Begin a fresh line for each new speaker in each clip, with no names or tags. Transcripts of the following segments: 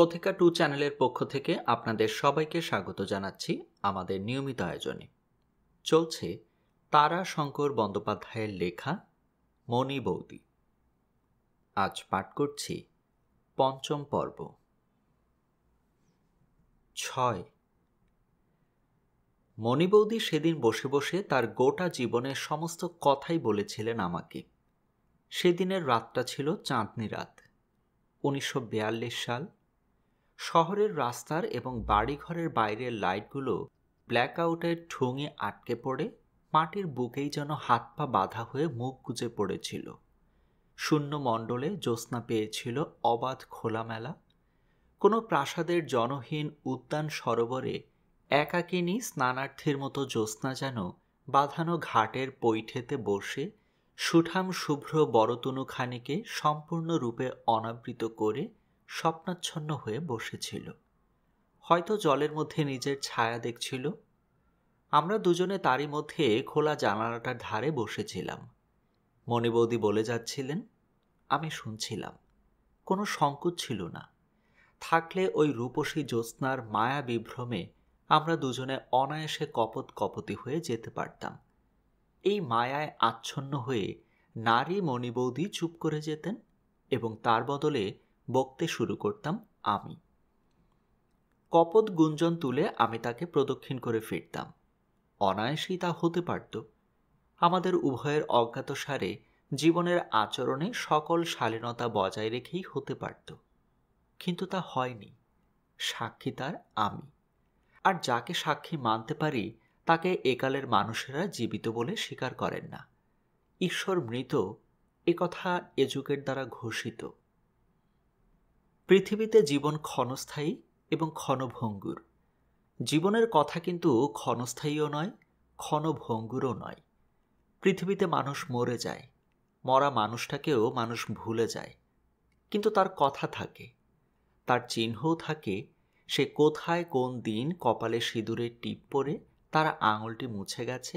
কথিকা টু চ্যানেলের পক্ষ থেকে আপনাদের সবাইকে স্বাগত জানাচ্ছি আমাদের নিয়মিত আয়োজনে চলছে তারা শঙ্কর বন্দ্যোপাধ্যায়ের লেখা মণি বৌদি আজ পাঠ করছি পঞ্চম পর্ব ছয় মণিবৌদি সেদিন বসে বসে তার গোটা জীবনের সমস্ত কথাই বলেছিলেন আমাকে সেদিনের রাতটা ছিল চাঁদনি রাত উনিশশো সাল শহরের রাস্তার এবং বাড়িঘরের বাইরের লাইটগুলো ব্ল্যাক আউটের ঠোঙে আটকে পড়ে মাটির বুকেই যেন হাত পা বাঁধা হয়ে মুখ গুজে পড়েছিল শূন্য মণ্ডলে জ্যোৎস্না পেয়েছিল অবাধ খোলামেলা কোনো প্রাসাদের জনহীন উদ্যান সরোবরে একাকিনী স্নানার্থীর মতো জ্যোৎস্না যেন বাঁধানো ঘাটের পৈঠেতে বসে সুঠাম শুভ্র বড়তনুখানিকে সম্পূর্ণরূপে অনাবৃত করে স্বপ্নাচ্ছন্ন হয়ে বসেছিল হয়তো জলের মধ্যে নিজের ছায়া দেখছিল আমরা দুজনে তারই মধ্যে খোলা জানালাটার ধারে বসেছিলাম মণিবৌদি বলে যাচ্ছিলেন আমি শুনছিলাম কোনো সংকোচ ছিল না থাকলে ওই রূপসী জ্যোৎস্নার মায়া বিভ্রমে আমরা দুজনে অনায়াসে কপত কপতি হয়ে যেতে পারতাম এই মায়ায় আচ্ছন্ন হয়ে নারী মণিবৌদি চুপ করে যেতেন এবং তার বদলে বকতে শুরু করতাম আমি কপদ গুঞ্জন তুলে আমি তাকে প্রদক্ষিণ করে ফিরতাম অনায়াসেই তা হতে পারত আমাদের উভয়ের অজ্ঞাত সারে জীবনের আচরণে সকল শালীনতা বজায় রেখেই হতে পারত কিন্তু তা হয়নি সাক্ষী তার আমি আর যাকে সাক্ষী মানতে পারি তাকে একালের মানুষেরা জীবিত বলে স্বীকার করেন না ঈশ্বর মৃত এ কথা এ যুগের দ্বারা ঘোষিত পৃথিবীতে জীবন ক্ষণস্থায়ী এবং ক্ষণভঙ্গুর জীবনের কথা কিন্তু ক্ষণস্থায়ীও নয় ক্ষণভঙ্গুরও নয় পৃথিবীতে মানুষ মরে যায় মরা মানুষটাকেও মানুষ ভুলে যায় কিন্তু তার কথা থাকে তার চিহ্নও থাকে সে কোথায় কোন দিন কপালে সিঁদুরে টিপ পরে তার আঙুলটি মুছে গেছে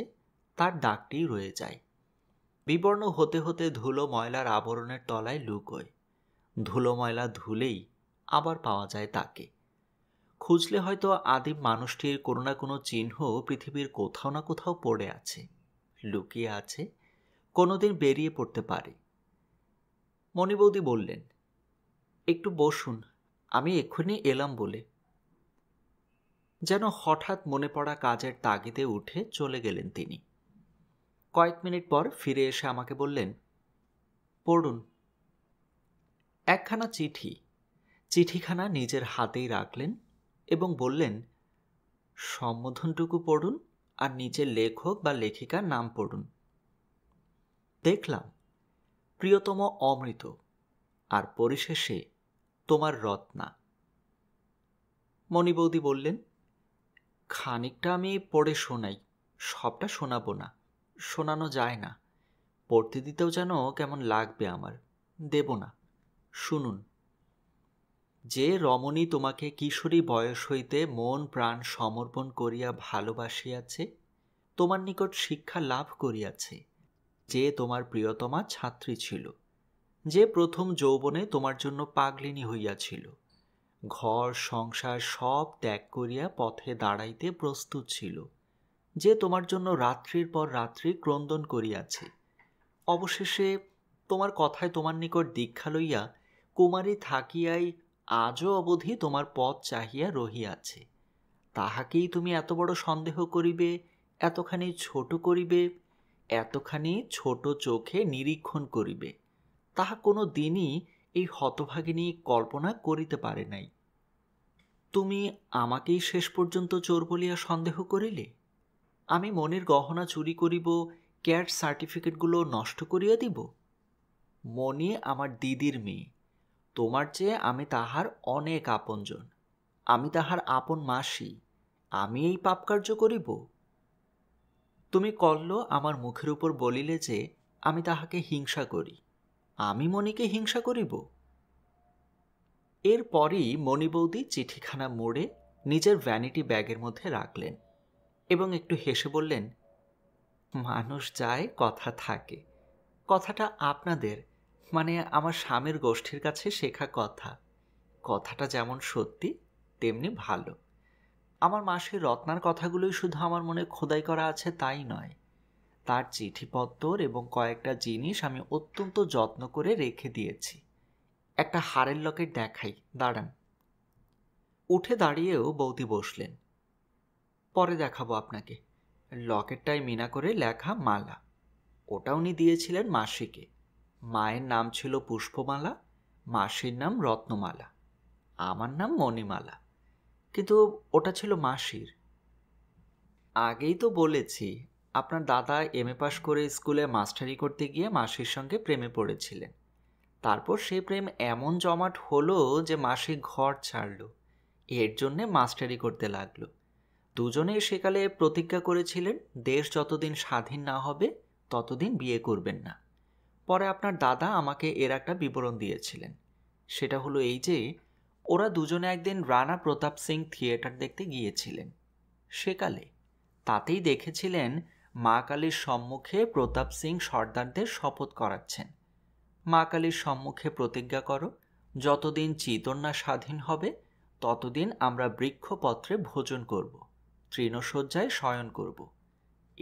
তার ডাকটি রয়ে যায় বিবর্ণ হতে হতে ধুলো ময়লার আবরণের তলায় লুকোয় ধুলো ময়লা ধুলেই আবার পাওয়া যায় তাকে খুঁজলে হয়তো আদিম মানুষটির কোনো না কোনো চিহ্ন পৃথিবীর কোথাও না কোথাও পড়ে আছে লুকিয়ে আছে কোনোদিন বেরিয়ে পড়তে পারে মণিবৌদি বললেন একটু বসুন আমি এক্ষুনি এলাম বলে যেন হঠাৎ মনে পড়া কাজের তাগিদে উঠে চলে গেলেন তিনি কয়েক মিনিট পর ফিরে এসে আমাকে বললেন পড়ুন একখানা চিঠি চিঠিখানা নিজের হাতেই রাখলেন এবং বললেন সম্বোধনটুকু পড়ুন আর নিজের লেখক বা লেখিকার নাম পড়ুন দেখলাম প্রিয়তম অমৃত আর পরিশেষে তোমার রত্না মণিবৌদি বললেন খানিকটা আমি পড়ে শোনাই সবটা শোনাবো না শোনানো যায় না পড়তে দিতেও যেন কেমন লাগবে আমার দেব না শুনুন যে রমণী তোমাকে কিশোরী বয়স হইতে মন প্রাণ সমর্পণ করিয়া ভালোবাসিয়াছে তোমার নিকট শিক্ষা লাভ করিয়াছে যে তোমার প্রিয়তমা ছাত্রী ছিল যে প্রথম যৌবনে তোমার জন্য পাগলিনী হইয়াছিল ঘর সংসার সব ত্যাগ করিয়া পথে দাঁড়াইতে প্রস্তুত ছিল যে তোমার জন্য রাত্রির পর রাত্রি ক্রন্দন করিয়াছে অবশেষে তোমার কথায় তোমার নিকট দীক্ষা লইয়া কুমারী থাকিয়াই আজও অবধি তোমার পথ চাহিয়া রহিয়াছে তাহাকেই তুমি এত বড় সন্দেহ করিবে এতখানি ছোট করিবে এতখানি ছোট চোখে নিরীক্ষণ করিবে তাহা কোনো দিনই এই হতভাগিনী কল্পনা করিতে পারে নাই তুমি আমাকেই শেষ পর্যন্ত চোর বলিয়া সন্দেহ করিলে আমি মনের গহনা চুরি করিব ক্যাট সার্টিফিকেটগুলো নষ্ট করিয়া দিব মনি আমার দিদির মেয়ে তোমার চেয়ে আমি তাহার অনেক আপনজন আমি তাহার আপন মাসি আমি এই পাপকার্য করিব তুমি কল্ল আমার মুখের উপর বলিলে যে আমি তাহাকে হিংসা করি আমি মণিকে হিংসা করিব এরপরই মণিবৌদি চিঠিখানা মোড়ে নিজের ভ্যানিটি ব্যাগের মধ্যে রাখলেন এবং একটু হেসে বললেন মানুষ যায় কথা থাকে কথাটা আপনাদের মানে আমার স্বামীর গোষ্ঠীর কাছে শেখা কথা কথাটা যেমন সত্যি তেমনি ভালো আমার মাসির রত্নার কথাগুলোই শুধু আমার মনে খোদাই করা আছে তাই নয় তার চিঠিপত্তর এবং কয়েকটা জিনিস আমি অত্যন্ত যত্ন করে রেখে দিয়েছি একটা হারের লকেট দেখাই দাঁড়ান উঠে দাঁড়িয়েও বৌদি বসলেন পরে দেখাবো আপনাকে লকেটটাই মিনা করে লেখা মালা ওটা উনি দিয়েছিলেন মাসিকে মায়ের নাম ছিল পুষ্পমালা মাসির নাম রত্নমালা আমার নাম মণিমালা কিন্তু ওটা ছিল মাসির আগেই তো বলেছি আপনার দাদা এম এ পাশ করে স্কুলে মাস্টারি করতে গিয়ে মাসির সঙ্গে প্রেমে পড়েছিলেন তারপর সে প্রেম এমন জমাট হলো যে মাসি ঘর ছাড়ল এর জন্যে মাস্টারি করতে লাগলো দুজনেই সেকালে প্রতিজ্ঞা করেছিলেন দেশ যতদিন স্বাধীন না হবে ততদিন বিয়ে করবেন না পরে আপনার দাদা আমাকে এর একটা বিবরণ দিয়েছিলেন সেটা হলো এই যে ওরা দুজনে একদিন রানা প্রতাপ সিং থিয়েটার দেখতে গিয়েছিলেন সেকালে তাতেই দেখেছিলেন মা কালীর সম্মুখে প্রতাপ সিং সর্দারদের শপথ করাচ্ছেন মা কালীর সম্মুখে প্রতিজ্ঞা করো যতদিন চিতন্যা স্বাধীন হবে ততদিন আমরা বৃক্ষপত্রে ভোজন করব তৃণশয্যায় শয়ন করব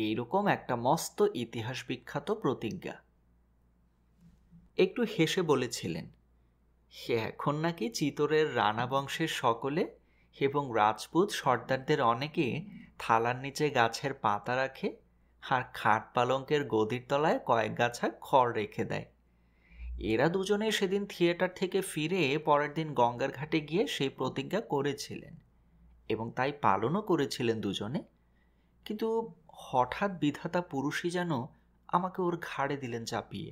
এইরকম একটা মস্ত ইতিহাস বিখ্যাত প্রতিজ্ঞা একটু হেসে বলেছিলেন সে এখন নাকি চিতরের রানা বংশের সকলে এবং রাজপুত সর্দারদের অনেকে থালার নিচে গাছের পাতা রাখে আর খাট পালঙ্কের গদির তলায় কয়েক গাছা খড় রেখে দেয় এরা দুজনে সেদিন থিয়েটার থেকে ফিরে পরের দিন গঙ্গার ঘাটে গিয়ে সেই প্রতিজ্ঞা করেছিলেন এবং তাই পালনও করেছিলেন দুজনে কিন্তু হঠাৎ বিধাতা পুরুষই যেন আমাকে ওর ঘাড়ে দিলেন চাপিয়ে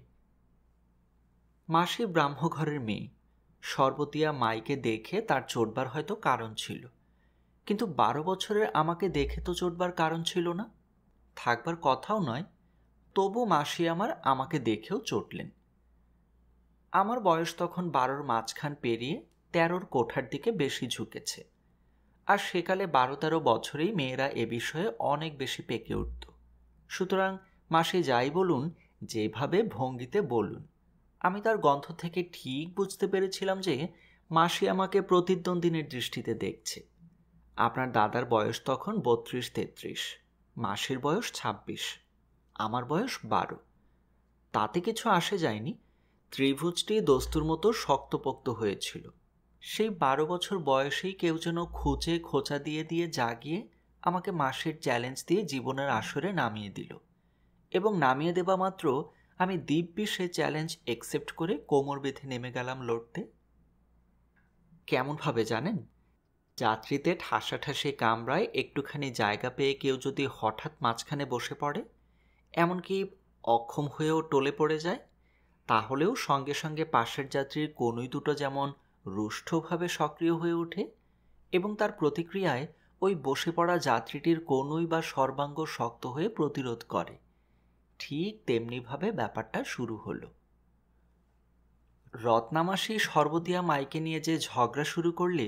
মাসি ব্রাহ্মঘরের মেয়ে সর্বতিয়া মাইকে দেখে তার চোটবার হয়তো কারণ ছিল কিন্তু বারো বছরের আমাকে দেখে তো চোটবার কারণ ছিল না থাকবার কথাও নয় তবু মাসি আমার আমাকে দেখেও চটলেন আমার বয়স তখন বারোর মাঝখান পেরিয়ে তেরোর কোঠার দিকে বেশি ঝুঁকেছে আর সেকালে বারো তেরো বছরেই মেয়েরা এ বিষয়ে অনেক বেশি পেকে উঠত সুতরাং মাসি যাই বলুন যেভাবে ভঙ্গিতে বলুন আমি তার গন্ধ থেকে ঠিক বুঝতে পেরেছিলাম যে মাসি আমাকে প্রতিদ্বন্দ্বিনীর দৃষ্টিতে দেখছে আপনার দাদার বয়স তখন বত্রিশ তেত্রিশ মাসির বয়স ছাব্বিশ আমার বয়স বারো তাতে কিছু আসে যায়নি ত্রিভুজটি দস্তুর মতো শক্তপোক্ত হয়েছিল সেই বারো বছর বয়সেই কেউ যেন খুঁজে খোঁচা দিয়ে দিয়ে জাগিয়ে আমাকে মাসের চ্যালেঞ্জ দিয়ে জীবনের আসরে নামিয়ে দিল এবং নামিয়ে দেবা মাত্র আমি দিব্যি সে চ্যালেঞ্জ একসেপ্ট করে কোমর বেঁধে নেমে গেলাম লড়তে কেমনভাবে জানেন যাত্রীতে ঠাসাঠাসি কামরায় একটুখানি জায়গা পেয়ে কেউ যদি হঠাৎ মাঝখানে বসে পড়ে এমনকি অক্ষম হয়েও টলে পড়ে যায় তাহলেও সঙ্গে সঙ্গে পাশের যাত্রীর কনুই দুটো যেমন রুষ্ঠভাবে সক্রিয় হয়ে ওঠে এবং তার প্রতিক্রিয়ায় ওই বসে পড়া যাত্রীটির কনুই বা সর্বাঙ্গ শক্ত হয়ে প্রতিরোধ করে ঠিক তেমনিভাবে ব্যাপারটা শুরু হলো রত্নামাসি সর্বদিয়া মাইকে নিয়ে যে ঝগড়া শুরু করলে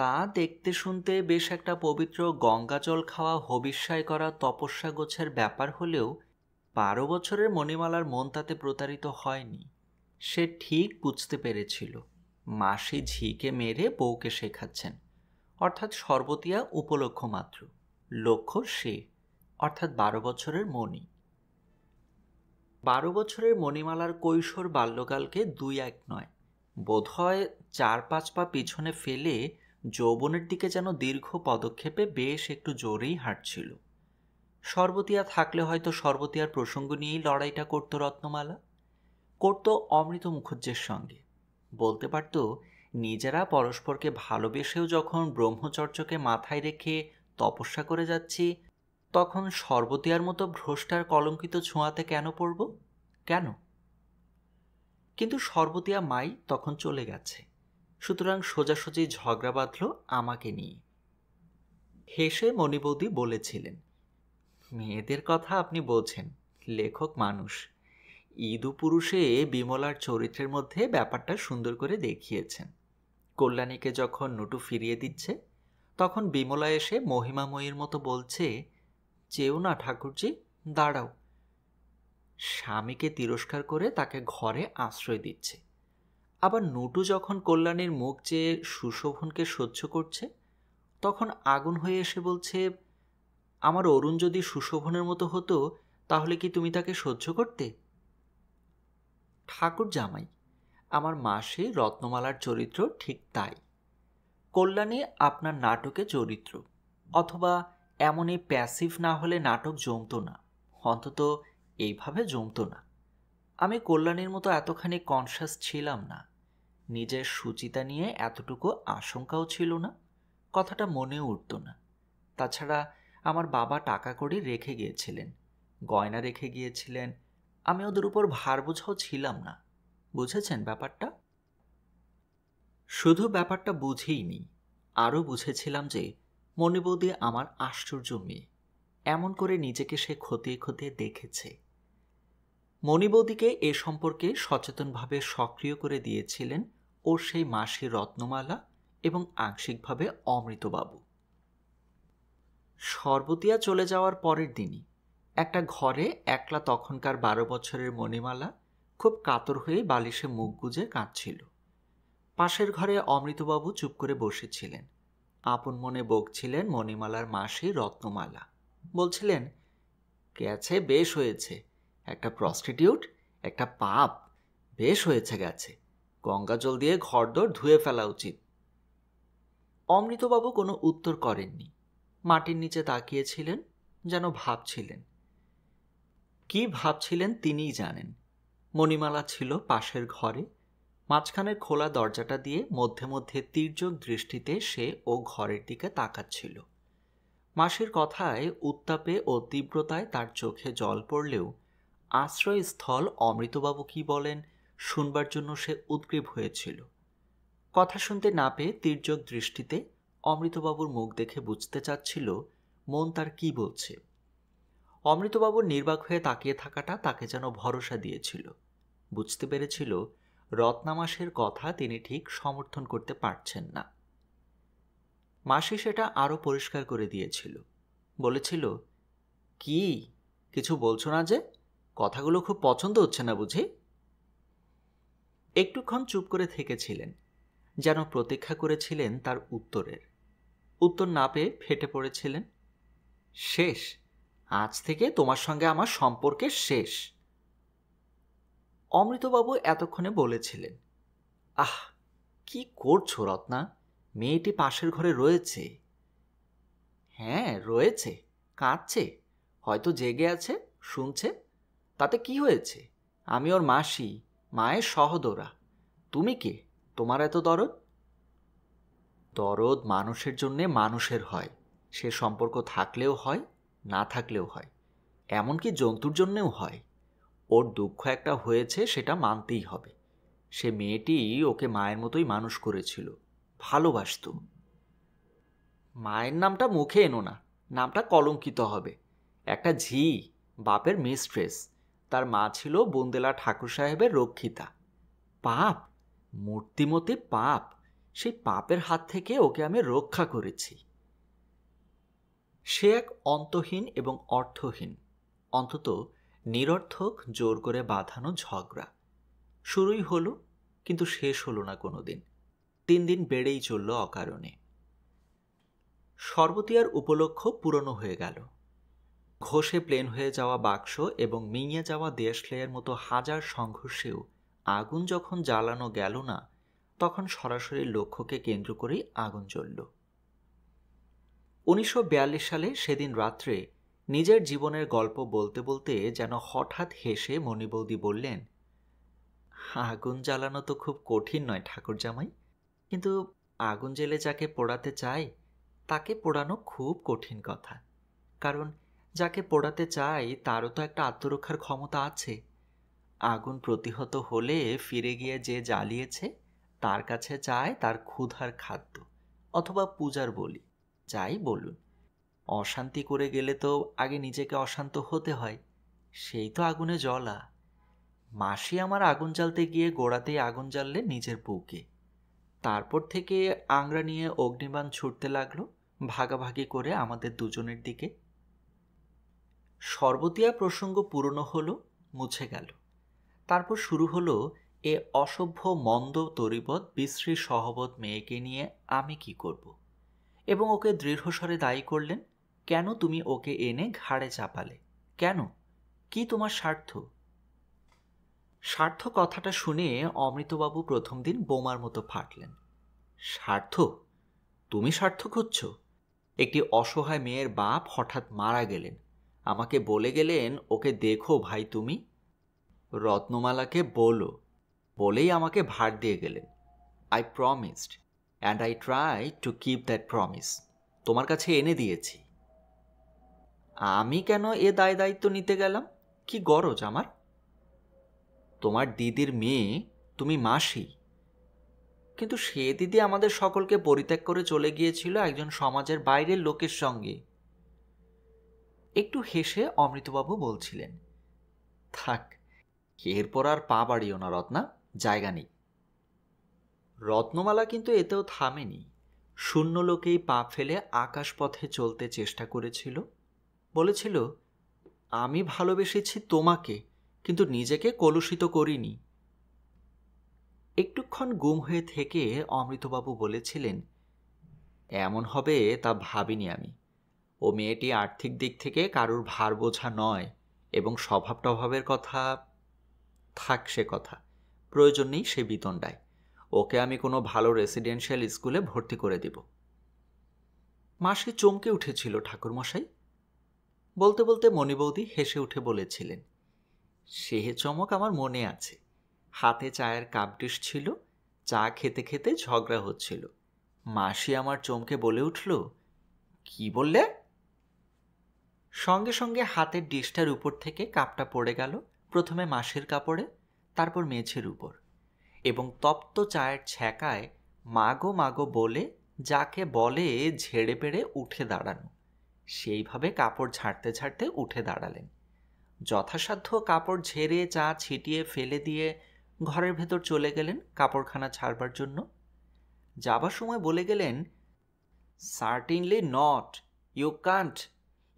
তা দেখতে শুনতে বেশ একটা পবিত্র গঙ্গাজল খাওয়া হবিষ্যায় করা তপস্যা গোছের ব্যাপার হলেও বারো বছরের মণিমালার মন তাতে প্রতারিত হয়নি সে ঠিক বুঝতে পেরেছিল মাসি ঝিকে মেরে বউকে শেখাচ্ছেন অর্থাৎ সর্বতিয়া উপলক্ষ মাত্র লক্ষ্য সে অর্থাৎ বারো বছরের মণি বারো বছরের মণিমালার কৈশোর বাল্যকালকে দুই এক নয় বোধহয় চার পাঁচ পা পিছনে ফেলে যৌবনের দিকে যেন দীর্ঘ পদক্ষেপে বেশ একটু জোরেই হাঁটছিল সর্বতিয়া থাকলে হয়তো সর্বতিয়ার প্রসঙ্গ নিয়েই লড়াইটা করতো রত্নমালা করত অমৃত মুখুজ্জের সঙ্গে বলতে পারত নিজেরা পরস্পরকে ভালোবেসেও যখন ব্রহ্মচর্যকে মাথায় রেখে তপস্যা করে যাচ্ছি তখন সর্বতিয়ার মতো ভ্রষ্টার কলঙ্কিত ছোঁয়াতে কেন পড়ব কেন কিন্তু সর্বতিয়া মাই তখন চলে গেছে সুতরাং সোজাসুজি ঝগড়া বাঁধল আমাকে নিয়ে হেসে মণিবৌদি বলেছিলেন মেয়েদের কথা আপনি বলছেন লেখক মানুষ ইদু পুরুষে বিমলার চরিত্রের মধ্যে ব্যাপারটা সুন্দর করে দেখিয়েছেন কল্যাণীকে যখন নুটু ফিরিয়ে দিচ্ছে তখন বিমলা এসে মহিমাময়ীর মতো বলছে চেও না ঠাকুরজি দাঁড়াও স্বামীকে তিরস্কার করে তাকে ঘরে আশ্রয় দিচ্ছে আবার নটু যখন কল্যাণীর মুখ চেয়ে সুশোভনকে সহ্য করছে তখন আগুন হয়ে এসে বলছে আমার অরুণ যদি সুশোভনের মতো হতো তাহলে কি তুমি তাকে সহ্য করতে ঠাকুর জামাই আমার মাসে রত্নমালার চরিত্র ঠিক তাই কল্যাণী আপনার নাটকে চরিত্র অথবা এমনই প্যাসিভ না হলে নাটক জমতো না অন্তত এইভাবে জমতো না আমি কল্যাণীর মতো এতখানি কনসাস ছিলাম না নিজের সুচিতা নিয়ে এতটুকু আশঙ্কাও ছিল না কথাটা মনেও উঠত না তাছাড়া আমার বাবা টাকা করে রেখে গিয়েছিলেন গয়না রেখে গিয়েছিলেন আমি ওদের উপর ভার বোঝাও ছিলাম না বুঝেছেন ব্যাপারটা শুধু ব্যাপারটা বুঝেইনি আরও বুঝেছিলাম যে মনে বোধে আমার আশ্চর্য মেয়ে এমন করে নিজেকে সে খতিয়ে খতিয়ে দেখেছে মণিবৌদিকে এ সম্পর্কে সচেতনভাবে সক্রিয় করে দিয়েছিলেন ওর সেই মাসি রত্নমালা এবং আংশিকভাবে অমৃতবাবু সর্বতিয়া চলে যাওয়ার পরের দিনই একটা ঘরে একলা তখনকার বারো বছরের মণিমালা খুব কাতর হয়ে বালিশে মুখ গুজে কাঁদছিল পাশের ঘরে অমৃতবাবু চুপ করে বসেছিলেন আপন মনে বকছিলেন মণিমালার মাসি রত্নমালা বলছিলেন গেছে বেশ হয়েছে একটা প্রস্টিটিউট একটা পাপ বেশ হয়েছে গেছে গঙ্গা জল দিয়ে ঘরদোর ধুয়ে ফেলা উচিত অমৃতবাবু কোনো উত্তর করেননি মাটির নিচে তাকিয়েছিলেন যেন ভাবছিলেন কি ভাবছিলেন তিনিই জানেন মণিমালা ছিল পাশের ঘরে মাঝখানের খোলা দরজাটা দিয়ে মধ্যে মধ্যে তীর্যক দৃষ্টিতে সে ও ঘরের দিকে তাকাচ্ছিল মাসির কথায় উত্তাপে ও তীব্রতায় তার চোখে জল পড়লেও আশ্রয়স্থল অমৃতবাবু কি বলেন শুনবার জন্য সে উদ্গ্রীব হয়েছিল কথা শুনতে না পেয়ে তীর্যক দৃষ্টিতে অমৃতবাবুর মুখ দেখে বুঝতে চাচ্ছিল মন তার কি বলছে অমৃতবাবুর নির্বাক হয়ে তাকিয়ে থাকাটা তাকে যেন ভরসা দিয়েছিল বুঝতে পেরেছিল রত্নামাসের কথা তিনি ঠিক সমর্থন করতে পারছেন না মাসি সেটা আরও পরিষ্কার করে দিয়েছিল বলেছিল কি কিছু বলছো না যে কথাগুলো খুব পছন্দ হচ্ছে না বুঝি একটুক্ষণ চুপ করে থেকেছিলেন যেন প্রতীক্ষা করেছিলেন তার উত্তরের উত্তর না পেয়ে ফেটে পড়েছিলেন শেষ আজ থেকে তোমার সঙ্গে আমার সম্পর্কের শেষ অমৃতবাবু এতক্ষণে বলেছিলেন আহ কি করছো রত্না মেয়েটি পাশের ঘরে রয়েছে হ্যাঁ রয়েছে কাঁদছে হয়তো জেগে আছে শুনছে তাতে কি হয়েছে আমি ওর মাসি মায়ের সহদরা তুমি কে তোমার এত দরদ দরদ মানুষের জন্যে মানুষের হয় সে সম্পর্ক থাকলেও হয় না থাকলেও হয় এমনকি জন্তুর জন্যেও হয় ওর দুঃখ একটা হয়েছে সেটা মানতেই হবে সে মেয়েটি ওকে মায়ের মতোই মানুষ করেছিল ভালোবাসত মায়ের নামটা মুখে এনো না নামটা কলঙ্কিত হবে একটা ঝি বাপের মিস্ট্রেস তার মা ছিল বুন্দেলা ঠাকুর সাহেবের রক্ষিতা পাপ মূর্তিমতী পাপ সেই পাপের হাত থেকে ওকে আমি রক্ষা করেছি সে এক অন্তহীন এবং অর্থহীন অন্তত নিরর্থক জোর করে বাঁধানো ঝগড়া শুরুই হলো কিন্তু শেষ হলো না কোনো দিন তিন দিন বেড়েই চলল অকারণে সর্বতিয়ার উপলক্ষ পুরনো হয়ে গেল ঘষে প্লেন হয়ে যাওয়া বাক্স এবং মিঙে যাওয়া দেশলেয়ের মতো হাজার সংঘর্ষেও আগুন যখন জ্বালানো গেল না তখন সরাসরি লক্ষ্যকে কেন্দ্র করেই আগুন জ্বলল উনিশশো সালে সেদিন রাত্রে নিজের জীবনের গল্প বলতে বলতে যেন হঠাৎ হেসে মণিবৌদি বললেন আগুন জ্বালানো তো খুব কঠিন নয় ঠাকুর জামাই কিন্তু আগুন জেলে যাকে পোড়াতে চায় তাকে পোড়ানো খুব কঠিন কথা কারণ যাকে পোড়াতে চাই তারও তো একটা আত্মরক্ষার ক্ষমতা আছে আগুন প্রতিহত হলে ফিরে গিয়ে যে জ্বালিয়েছে তার কাছে চায় তার ক্ষুধার খাদ্য অথবা পূজার বলি যাই বলুন অশান্তি করে গেলে তো আগে নিজেকে অশান্ত হতে হয় সেই তো আগুনে জ্বলা মাসি আমার আগুন জ্বালতে গিয়ে গোড়াতেই আগুন জ্বাললে নিজের বুকে তারপর থেকে আংরা নিয়ে অগ্নিবাণ ছুটতে লাগলো ভাগাভাগি করে আমাদের দুজনের দিকে সর্বতিয়া প্রসঙ্গ পুরনো হলো মুছে গেল তারপর শুরু হলো এ অসভ্য মন্দ তরিবত বিশ্রী সহবত মেয়েকে নিয়ে আমি কি করব এবং ওকে দৃঢ়স্বরে দায়ী করলেন কেন তুমি ওকে এনে ঘাড়ে চাপালে কেন কি তোমার স্বার্থ স্বার্থ কথাটা শুনে অমৃতবাবু প্রথম দিন বোমার মতো ফাটলেন স্বার্থ তুমি স্বার্থ খুঁজছ একটি অসহায় মেয়ের বাপ হঠাৎ মারা গেলেন আমাকে বলে গেলেন ওকে দেখো ভাই তুমি রত্নমালাকে বলো বলেই আমাকে ভার দিয়ে গেলেন I promised and I try to keep that promise তোমার কাছে এনে দিয়েছি আমি কেন এ দায় দায়িত্ব নিতে গেলাম কি গরজ আমার তোমার দিদির মেয়ে তুমি মাসি কিন্তু সে দিদি আমাদের সকলকে পরিত্যাগ করে চলে গিয়েছিল একজন সমাজের বাইরের লোকের সঙ্গে একটু হেসে অমৃতবাবু বলছিলেন থাক এরপর আর পা বাড়িও না রত্না জায়গা নেই রত্নমালা কিন্তু এতেও থামেনি শূন্য লোকেই পা ফেলে আকাশপথে চলতে চেষ্টা করেছিল বলেছিল আমি ভালোবেসেছি তোমাকে কিন্তু নিজেকে কলুষিত করিনি একটুক্ষণ গুম হয়ে থেকে অমৃতবাবু বলেছিলেন এমন হবে তা ভাবিনি আমি ও মেয়েটি আর্থিক দিক থেকে কারুর ভার বোঝা নয় এবং স্বভাব টভাবের কথা থাক সে কথা প্রয়োজন নেই সে বিতণ্ডায় ওকে আমি কোনো ভালো রেসিডেন্সিয়াল স্কুলে ভর্তি করে দিব মাসি চমকে উঠেছিল ঠাকুরমশাই বলতে বলতে মণিবৌদি হেসে উঠে বলেছিলেন সে চমক আমার মনে আছে হাতে চায়ের কাপ ডিশ ছিল চা খেতে খেতে ঝগড়া হচ্ছিল মাসি আমার চমকে বলে উঠল কি বললে সঙ্গে সঙ্গে হাতের ডিশটার উপর থেকে কাপটা পড়ে গেল প্রথমে মাসির কাপড়ে তারপর মেঝের উপর এবং তপ্ত চায়ের ছ্যাকায় মাগো মাগো বলে যাকে বলে ঝেড়ে পেড়ে উঠে দাঁড়ানো সেইভাবে কাপড় ছাড়তে ছাড়তে উঠে দাঁড়ালেন যথাসাধ্য কাপড় ঝেড়ে চা ছিটিয়ে ফেলে দিয়ে ঘরের ভেতর চলে গেলেন কাপড়খানা ছাড়বার জন্য যাবার সময় বলে গেলেন certainly not you can't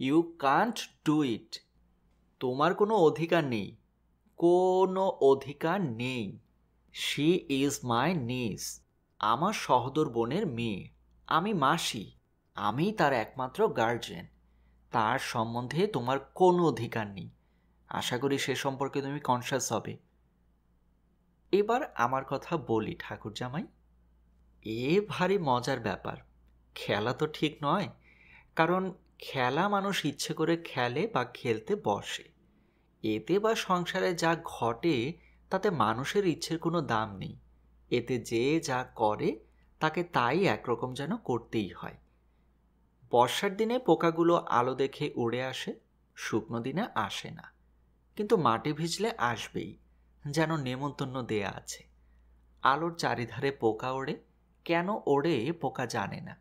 you can't do it তোমার কোনো অধিকার নেই কোনো অধিকার নেই শি ইজ মাই নিস আমার সহদর বোনের মেয়ে আমি মাসি আমি তার একমাত্র গার্জেন তার সম্বন্ধে তোমার কোনো অধিকার নেই আশা করি সে সম্পর্কে তুমি কনসাস হবে এবার আমার কথা বলি ঠাকুর জামাই এ ভারী মজার ব্যাপার খেলা তো ঠিক নয় কারণ খেলা মানুষ ইচ্ছে করে খেলে বা খেলতে বসে এতে বা সংসারে যা ঘটে তাতে মানুষের ইচ্ছের কোনো দাম নেই এতে যে যা করে তাকে তাই একরকম যেন করতেই হয় বর্ষার দিনে পোকাগুলো আলো দেখে উড়ে আসে শুকনো দিনে আসে না কিন্তু মাটি ভিজলে আসবেই যেন নেমন্তন্ন দেয়া আছে আলোর চারিধারে পোকা ওড়ে কেন ওড়ে পোকা জানে না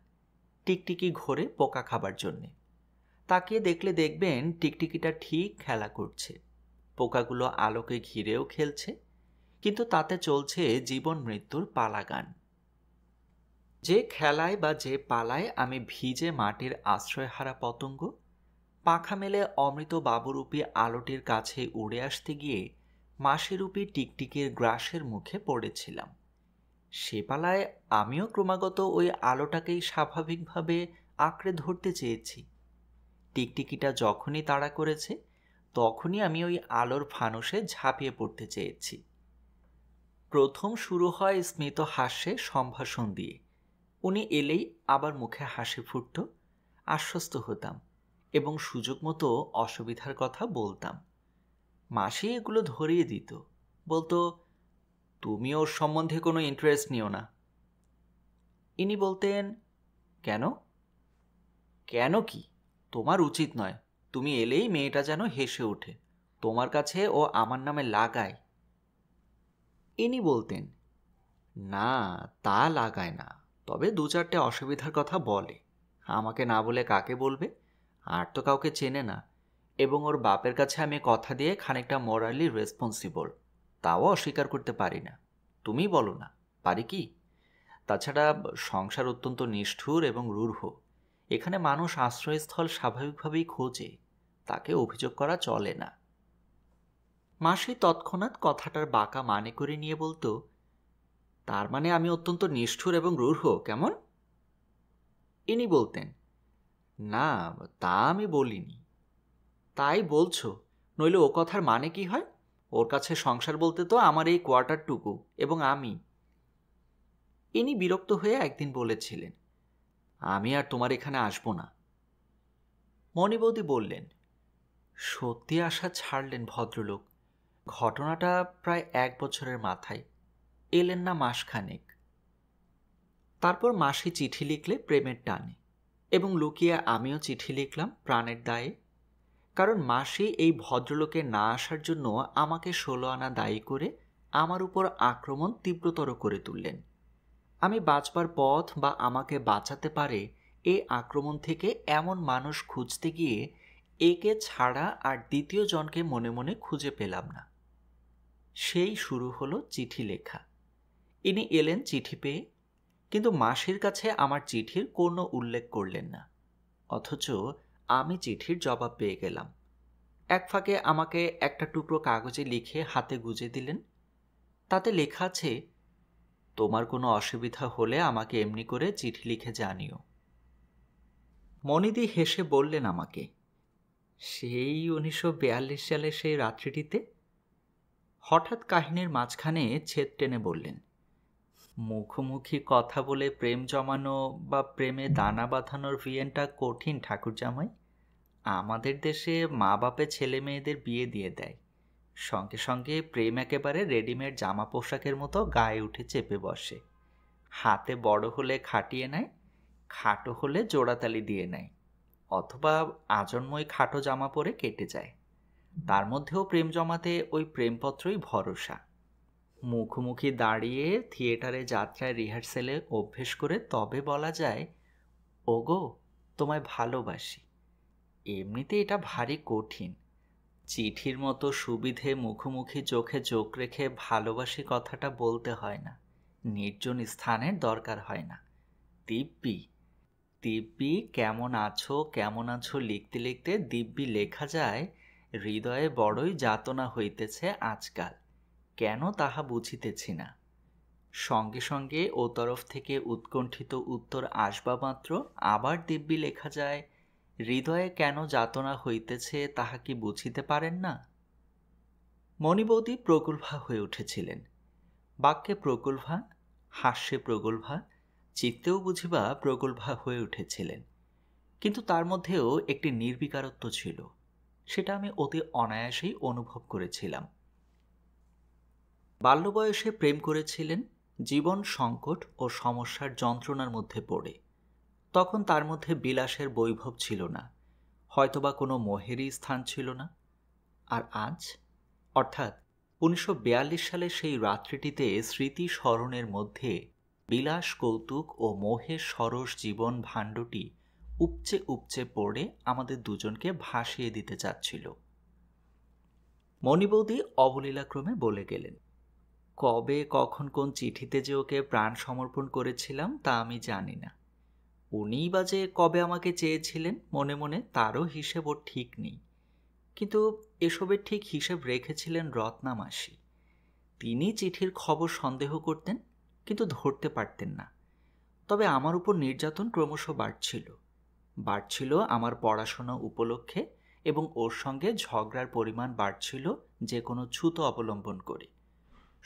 টিকটিকি ঘোরে পোকা খাবার জন্যে তাকিয়ে দেখলে দেখবেন টিকটিকিটা ঠিক খেলা করছে পোকাগুলো আলোকে ঘিরেও খেলছে কিন্তু তাতে চলছে জীবন মৃত্যুর পালাগান যে খেলায় বা যে পালায় আমি ভিজে মাটির আশ্রয় হারা পতঙ্গ পাখা মেলে অমৃত বাবুরূপী আলোটির কাছে উড়ে আসতে গিয়ে মাসিরূপী টিকটিকির গ্রাসের মুখে পড়েছিলাম সে পালায় আমিও ক্রমাগত ওই আলোটাকেই স্বাভাবিকভাবে আঁকড়ে ধরতে চেয়েছি টিকটিকিটা যখনই তাড়া করেছে তখনই আমি ওই আলোর ফানুসে ঝাঁপিয়ে পড়তে চেয়েছি প্রথম শুরু হয় স্মিত হাস্যে সম্ভাষণ দিয়ে উনি এলেই আবার মুখে হাসি ফুটত আশ্বস্ত হতাম এবং সুযোগ মতো অসুবিধার কথা বলতাম মাসি এগুলো ধরিয়ে দিত বলতো তুমি ওর সম্বন্ধে কোনো ইন্টারেস্ট নিও না ইনি বলতেন কেন কেন কি তোমার উচিত নয় তুমি এলেই মেয়েটা যেন হেসে ওঠে তোমার কাছে ও আমার নামে লাগায় ইনি বলতেন না তা লাগায় না তবে দু চারটে অসুবিধার কথা বলে আমাকে না বলে কাকে বলবে আর তো কাউকে চেনে না এবং ওর বাপের কাছে আমি কথা দিয়ে খানিকটা মরালি রেসপন্সিবল তাও অস্বীকার করতে পারি না তুমি বলো না পারি কি তাছাড়া সংসার অত্যন্ত নিষ্ঠুর এবং রূঢ় এখানে মানুষ আশ্রয়স্থল স্বাভাবিকভাবেই খোঁজে তাকে অভিযোগ করা চলে না মাসি তৎক্ষণাৎ কথাটার বাঁকা মানে করে নিয়ে বলতো তার মানে আমি অত্যন্ত নিষ্ঠুর এবং রূঢ় কেমন ইনি বলতেন না তা আমি বলিনি তাই বলছো নইলে ও কথার মানে কি হয় ওর কাছে সংসার বলতে তো আমার এই কোয়ার্টারটুকু এবং আমি ইনি বিরক্ত হয়ে একদিন বলেছিলেন আমি আর তোমার এখানে আসবো না মণিবৌদি বললেন সত্যি আশা ছাড়লেন ভদ্রলোক ঘটনাটা প্রায় এক বছরের মাথায় এলেন না মাসখানেক তারপর মাসি চিঠি লিখলে প্রেমের টানে এবং লুকিয়ে আমিও চিঠি লিখলাম প্রাণের দায়ে কারণ মাসি এই ভদ্রলোকে না আসার জন্য আমাকে ষোলো আনা দায়ী করে আমার উপর আক্রমণ তীব্রতর করে তুললেন আমি বাঁচবার পথ বা আমাকে বাঁচাতে পারে এ আক্রমণ থেকে এমন মানুষ খুঁজতে গিয়ে একে ছাড়া আর দ্বিতীয় জনকে মনে মনে খুঁজে পেলাম না সেই শুরু হলো চিঠি লেখা ইনি এলেন চিঠি পেয়ে কিন্তু মাসির কাছে আমার চিঠির কোনো উল্লেখ করলেন না অথচ আমি চিঠির জবাব পেয়ে গেলাম এক ফাঁকে আমাকে একটা টুকরো কাগজে লিখে হাতে গুজে দিলেন তাতে লেখা আছে তোমার কোনো অসুবিধা হলে আমাকে এমনি করে চিঠি লিখে জানিও মনিদি হেসে বললেন আমাকে সেই উনিশশো সালে সেই রাত্রিটিতে হঠাৎ কাহিনীর মাঝখানে ছেদ টেনে বললেন মুখোমুখি কথা বলে প্রেম জমানো বা প্রেমে দানা বাঁধানোর ভিয়েনটা কঠিন ঠাকুর জামাই আমাদের দেশে মা বাপে ছেলে মেয়েদের বিয়ে দিয়ে দেয় সঙ্গে সঙ্গে প্রেম একেবারে রেডিমেড জামা পোশাকের মতো গায়ে উঠে চেপে বসে হাতে বড় হলে খাটিয়ে নেয় খাটো হলে জোড়াতালি দিয়ে নেয় অথবা আজন্মই খাটো জামা পরে কেটে যায় তার মধ্যেও প্রেম জমাতে ওই প্রেমপত্রই ভরসা মুখোমুখি দাঁড়িয়ে থিয়েটারে যাত্রায় রিহার্সেলে অভ্যেস করে তবে বলা যায় ওগো তোমায় ভালোবাসি এমনিতে এটা ভারী কঠিন চিঠির মতো সুবিধে মুখোমুখি চোখে চোখ রেখে ভালোবাসি কথাটা বলতে হয় না নির্জন স্থানের দরকার হয় না দিব্যি দিব্যি কেমন আছো কেমন আছো লিখতে লিখতে দিব্যি লেখা যায় হৃদয়ে বড়ই যাতনা হইতেছে আজকাল কেন তাহা বুঝিতেছি না সঙ্গে সঙ্গে ও তরফ থেকে উৎকণ্ঠিত উত্তর আসবা মাত্র আবার দিব্যি লেখা যায় হৃদয়ে কেন যাতনা হইতেছে তাহা কি বুঝিতে পারেন না মণিবৌদি প্রগল্ভা হয়ে উঠেছিলেন বাক্যে প্রগল্ভা হাস্যে প্রগল্ভা চিত্তেও বুঝিবা প্রগল্ভা হয়ে উঠেছিলেন কিন্তু তার মধ্যেও একটি নির্বিকারত্ব ছিল সেটা আমি অতি অনায়াসেই অনুভব করেছিলাম বাল্যবয়সে প্রেম করেছিলেন জীবন সংকট ও সমস্যার যন্ত্রণার মধ্যে পড়ে তখন তার মধ্যে বিলাসের বৈভব ছিল না হয়তোবা কোনো মোহেরই স্থান ছিল না আর আজ অর্থাৎ উনিশশো সালে সেই রাত্রিটিতে স্মৃতি স্মরণের মধ্যে বিলাস কৌতুক ও মোহের সরস জীবন ভাণ্ডটি উপচে উপচে পড়ে আমাদের দুজনকে ভাসিয়ে দিতে চাচ্ছিল মণিবৌদি অবলীলাক্রমে বলে গেলেন কবে কখন কোন চিঠিতে যে ওকে প্রাণ সমর্পণ করেছিলাম তা আমি জানি না উনিই বা যে কবে আমাকে চেয়েছিলেন মনে মনে তারও হিসেব ওর ঠিক নেই কিন্তু এসবের ঠিক হিসেব রেখেছিলেন রত্নামাসি তিনি চিঠির খবর সন্দেহ করতেন কিন্তু ধরতে পারতেন না তবে আমার উপর নির্যাতন ক্রমশ বাড়ছিল বাড়ছিল আমার পড়াশোনা উপলক্ষে এবং ওর সঙ্গে ঝগড়ার পরিমাণ বাড়ছিল যে কোনো ছুতো অবলম্বন করে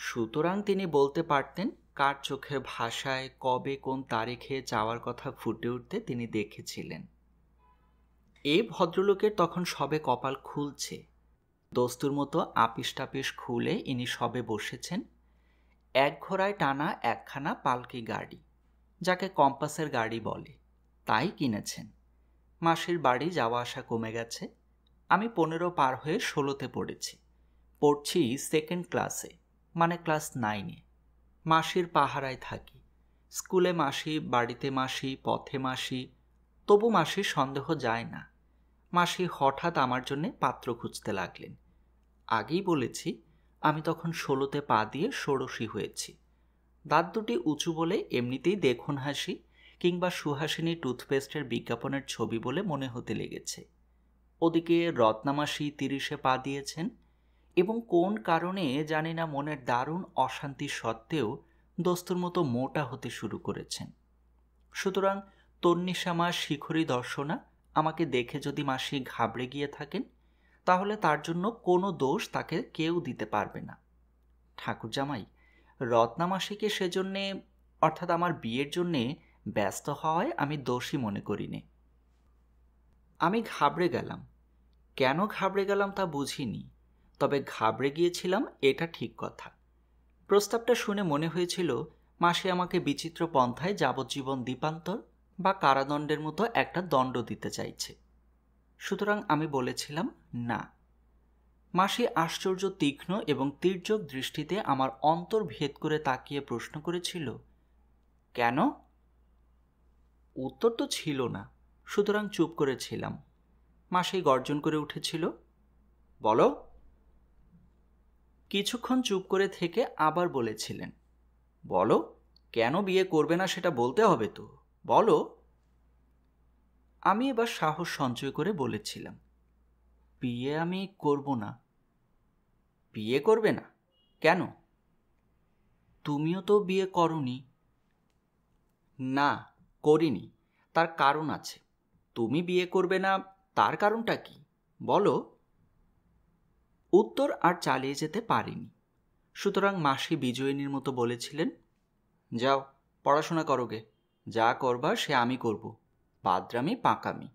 সুতরাং তিনি বলতে পারতেন কার চোখের ভাষায় কবে কোন তারিখে যাওয়ার কথা ফুটে উঠতে তিনি দেখেছিলেন এ ভদ্রলোকের তখন সবে কপাল খুলছে দস্তুর মতো আপিস টাপিস খুলে ইনি সবে বসেছেন এক ঘোড়ায় টানা একখানা পালকি গাড়ি যাকে কম্পাসের গাড়ি বলে তাই কিনেছেন মাসির বাড়ি যাওয়া আসা কমে গেছে আমি পনেরো পার হয়ে ষোলোতে পড়েছি পড়ছি সেকেন্ড ক্লাসে মানে ক্লাস নাইনে মাসির পাহারায় থাকি স্কুলে মাসি বাড়িতে মাসি পথে মাসি তবু মাসির সন্দেহ যায় না মাসি হঠাৎ আমার জন্যে পাত্র খুঁজতে লাগলেন আগেই বলেছি আমি তখন ষোলোতে পা দিয়ে ষোড়শী হয়েছি দাঁত দুটি উঁচু বলে এমনিতেই দেখুন হাসি কিংবা সুহাসিনী টুথপেস্টের বিজ্ঞাপনের ছবি বলে মনে হতে লেগেছে ওদিকে রত্নামাসি তিরিশে পা দিয়েছেন এবং কোন কারণে জানি না মনের দারুণ অশান্তি সত্ত্বেও দস্তুর মতো মোটা হতে শুরু করেছেন সুতরাং তন্নিশামা শিখরী দর্শনা আমাকে দেখে যদি মাসি ঘাবড়ে গিয়ে থাকেন তাহলে তার জন্য কোনো দোষ তাকে কেউ দিতে পারবে না ঠাকুর জামাই রত্না মাসিকে সেজন্যে অর্থাৎ আমার বিয়ের জন্যে ব্যস্ত হওয়ায় আমি দোষী মনে করিনি আমি ঘাবড়ে গেলাম কেন ঘাবড়ে গেলাম তা বুঝিনি তবে ঘাবড়ে গিয়েছিলাম এটা ঠিক কথা প্রস্তাবটা শুনে মনে হয়েছিল মাসে আমাকে বিচিত্র পন্থায় যাবজ্জীবন দ্বীপান্তর বা কারাদণ্ডের মতো একটা দণ্ড দিতে চাইছে সুতরাং আমি বলেছিলাম না মাসি আশ্চর্য তীক্ষ্ণ এবং তীর্যক দৃষ্টিতে আমার অন্তর ভেদ করে তাকিয়ে প্রশ্ন করেছিল কেন উত্তর তো ছিল না সুতরাং চুপ করেছিলাম মাসি গর্জন করে উঠেছিল বলো কিছুক্ষণ চুপ করে থেকে আবার বলেছিলেন বলো কেন বিয়ে করবে না সেটা বলতে হবে তো বলো আমি এবার সাহস সঞ্চয় করে বলেছিলাম বিয়ে আমি করব না বিয়ে করবে না কেন তুমিও তো বিয়ে করনি না করিনি তার কারণ আছে তুমি বিয়ে করবে না তার কারণটা কি বলো উত্তর আর চালিয়ে যেতে পারিনি সুতরাং মাসি বিজয়িনীর মতো বলেছিলেন যাও পড়াশোনা করোগে যা করবার সে আমি করব বাদরামি পাকামি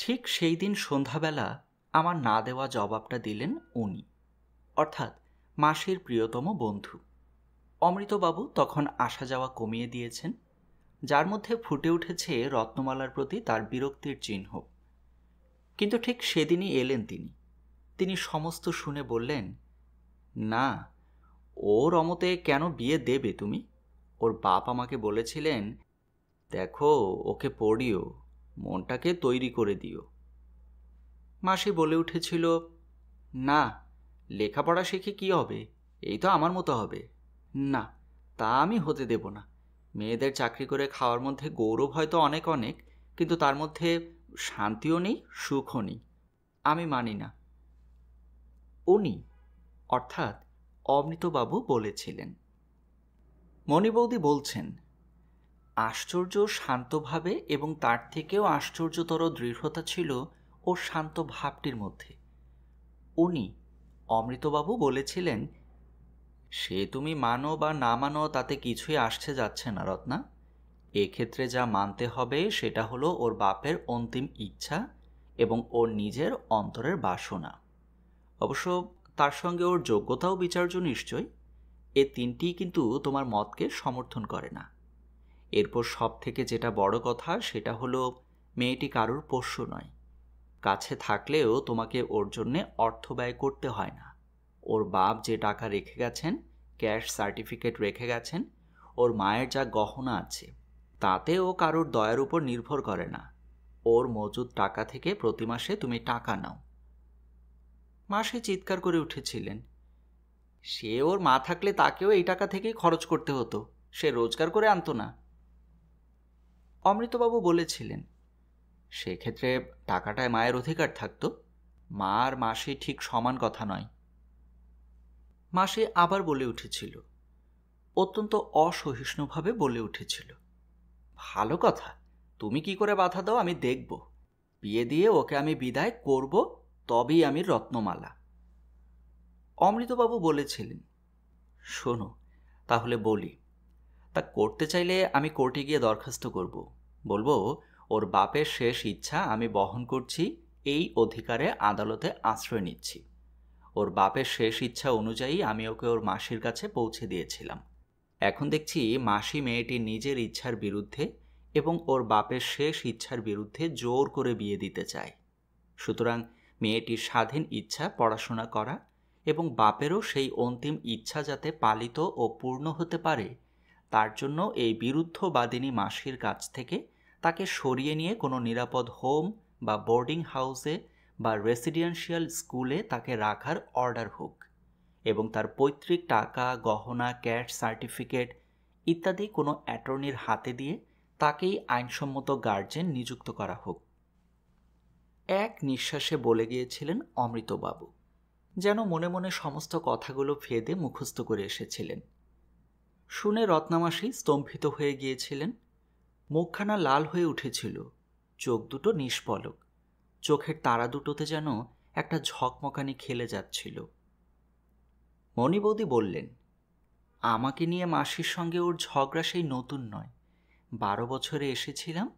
ঠিক সেই দিন সন্ধ্যাবেলা আমার না দেওয়া জবাবটা দিলেন উনি অর্থাৎ মাসির প্রিয়তম বন্ধু অমৃতবাবু তখন আসা যাওয়া কমিয়ে দিয়েছেন যার মধ্যে ফুটে উঠেছে রত্নমালার প্রতি তার বিরক্তির চিহ্ন কিন্তু ঠিক সেদিনই এলেন তিনি তিনি সমস্ত শুনে বললেন না ওর অমতে কেন বিয়ে দেবে তুমি ওর বাপ আমাকে বলেছিলেন দেখো ওকে পড়িও মনটাকে তৈরি করে দিও মাসি বলে উঠেছিল না লেখাপড়া শিখে কি হবে এই তো আমার মতো হবে না তা আমি হতে দেব না মেয়েদের চাকরি করে খাওয়ার মধ্যে গৌরব হয়তো অনেক অনেক কিন্তু তার মধ্যে শান্তিও নেই সুখও নেই আমি মানি না উনি অর্থাৎ অমৃতবাবু বলেছিলেন মণিবৌদি বলছেন আশ্চর্য শান্তভাবে এবং তার থেকেও আশ্চর্যতর দৃঢ়তা ছিল ও শান্ত ভাবটির মধ্যে উনি অমৃতবাবু বলেছিলেন সে তুমি মানো বা না মানো তাতে কিছুই আসছে যাচ্ছে না রত্না এক্ষেত্রে যা মানতে হবে সেটা হলো ওর বাপের অন্তিম ইচ্ছা এবং ওর নিজের অন্তরের বাসনা অবশ্য তার সঙ্গে ওর যোগ্যতাও বিচার্য নিশ্চয় এ তিনটি কিন্তু তোমার মতকে সমর্থন করে না এরপর সব থেকে যেটা বড় কথা সেটা হলো মেয়েটি কারোর পোষ্য নয় কাছে থাকলেও তোমাকে ওর জন্যে অর্থ ব্যয় করতে হয় না ওর বাপ যে টাকা রেখে গেছেন ক্যাশ সার্টিফিকেট রেখে গেছেন ওর মায়ের যা গহনা আছে তাতে ও কারোর দয়ার উপর নির্ভর করে না ওর মজুদ টাকা থেকে প্রতি মাসে তুমি টাকা নাও মা সে চিৎকার করে উঠেছিলেন সে ওর মা থাকলে তাকেও এই টাকা থেকেই খরচ করতে হতো সে রোজগার করে আনতো না অমৃতবাবু বলেছিলেন সেক্ষেত্রে টাকাটায় মায়ের অধিকার থাকতো মা আর মাসি ঠিক সমান কথা নয় মাসি আবার বলে উঠেছিল অত্যন্ত অসহিষ্ণুভাবে বলে উঠেছিল ভালো কথা তুমি কি করে বাধা দাও আমি দেখব বিয়ে দিয়ে ওকে আমি বিদায় করব তবেই আমি রত্নমালা অমৃতবাবু বলেছিলেন শোনো তাহলে বলি তা করতে চাইলে আমি কোর্টে গিয়ে দরখাস্ত করব বলবো ওর বাপের শেষ ইচ্ছা আমি বহন করছি এই অধিকারে আদালতে আশ্রয় নিচ্ছি ওর বাপের শেষ ইচ্ছা অনুযায়ী আমি ওকে ওর মাসির কাছে পৌঁছে দিয়েছিলাম এখন দেখছি মাসি মেয়েটি নিজের ইচ্ছার বিরুদ্ধে এবং ওর বাপের শেষ ইচ্ছার বিরুদ্ধে জোর করে বিয়ে দিতে চায় সুতরাং মেয়েটির স্বাধীন ইচ্ছা পড়াশোনা করা এবং বাপেরও সেই অন্তিম ইচ্ছা যাতে পালিত ও পূর্ণ হতে পারে তার জন্য এই বিরুদ্ধবাদিনী মাসির কাছ থেকে তাকে সরিয়ে নিয়ে কোনো নিরাপদ হোম বা বোর্ডিং হাউসে বা রেসিডেন্সিয়াল স্কুলে তাকে রাখার অর্ডার হোক এবং তার পৈতৃক টাকা গহনা ক্যাশ সার্টিফিকেট ইত্যাদি কোনো অ্যাটর্নির হাতে দিয়ে তাকেই আইনসম্মত গার্জেন নিযুক্ত করা হোক এক নিঃশ্বাসে বলে গিয়েছিলেন অমৃতবাবু যেন মনে মনে সমস্ত কথাগুলো ফেদে মুখস্থ করে এসেছিলেন শুনে রত্নামাসী স্তম্ভিত হয়ে গিয়েছিলেন মুখখানা লাল হয়ে উঠেছিল চোখ দুটো নিষ্পলক চোখের তারা দুটোতে যেন একটা ঝকমকানি খেলে যাচ্ছিল মণিবৌদি বললেন আমাকে নিয়ে মাসির সঙ্গে ওর ঝগড়া সেই নতুন নয় বারো বছরে এসেছিলাম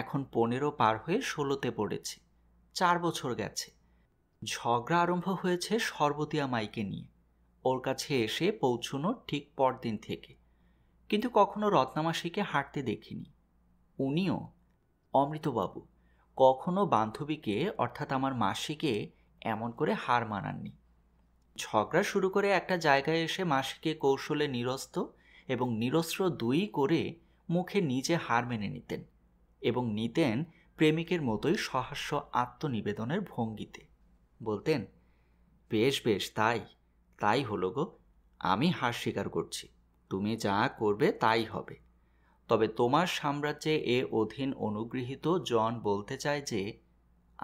এখন পনেরো পার হয়ে ষোলোতে পড়েছি চার বছর গেছে ঝগড়া আরম্ভ হয়েছে সর্বতিয়া মাইকে নিয়ে ওর কাছে এসে পৌঁছনো ঠিক পরদিন থেকে কিন্তু কখনো রত্নামাসিকে হাঁটতে দেখিনি উনিও অমৃতবাবু কখনো বান্ধবীকে অর্থাৎ আমার মাসিকে এমন করে হার মানাননি ঝগড়া শুরু করে একটা জায়গায় এসে মাসিকে কৌশলে নিরস্ত এবং নিরস্ত্র দুই করে মুখে নিজে হার মেনে নিতেন এবং নিতেন প্রেমিকের মতোই সহাস্য আত্মনিবেদনের ভঙ্গিতে বলতেন বেশ বেশ তাই তাই হলো গো আমি হার স্বীকার করছি তুমি যা করবে তাই হবে তবে তোমার সাম্রাজ্যে এ অধীন অনুগৃহীত জন বলতে চায় যে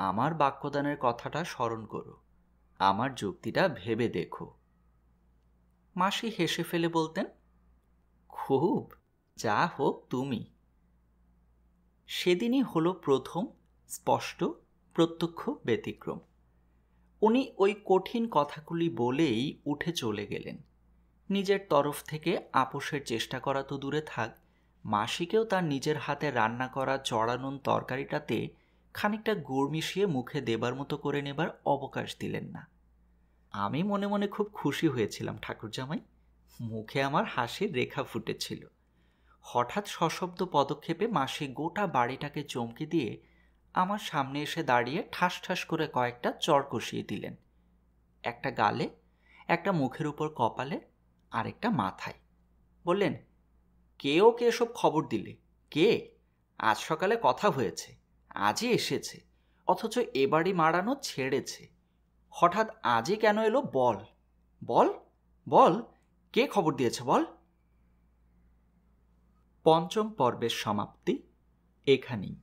আমার বাক্যদানের কথাটা স্মরণ করো আমার যুক্তিটা ভেবে দেখো মাসি হেসে ফেলে বলতেন খুব যা হোক তুমি সেদিনই হলো প্রথম স্পষ্ট প্রত্যক্ষ ব্যতিক্রম উনি ওই কঠিন কথাগুলি বলেই উঠে চলে গেলেন নিজের তরফ থেকে আপোষের চেষ্টা করা তো দূরে থাক মাসিকেও তার নিজের হাতে রান্না করা চড়ানুন তরকারিটাতে খানিকটা গুড় মিশিয়ে মুখে দেবার মতো করে নেবার অবকাশ দিলেন না আমি মনে মনে খুব খুশি হয়েছিলাম ঠাকুরজামাই মুখে আমার হাসির রেখা ফুটেছিল হঠাৎ সশব্দ পদক্ষেপে মাসি গোটা বাড়িটাকে চমকে দিয়ে আমার সামনে এসে দাঁড়িয়ে ঠাস ঠাস করে কয়েকটা চর কষিয়ে দিলেন একটা গালে একটা মুখের উপর কপালে আরেকটা মাথায় বললেন কে ওকে এসব খবর দিলে কে আজ সকালে কথা হয়েছে আজই এসেছে অথচ এবারই মারানো ছেড়েছে হঠাৎ আজই কেন এলো বল বল বল কে খবর দিয়েছে বল পঞ্চম পর্বের সমাপ্তি এখানেই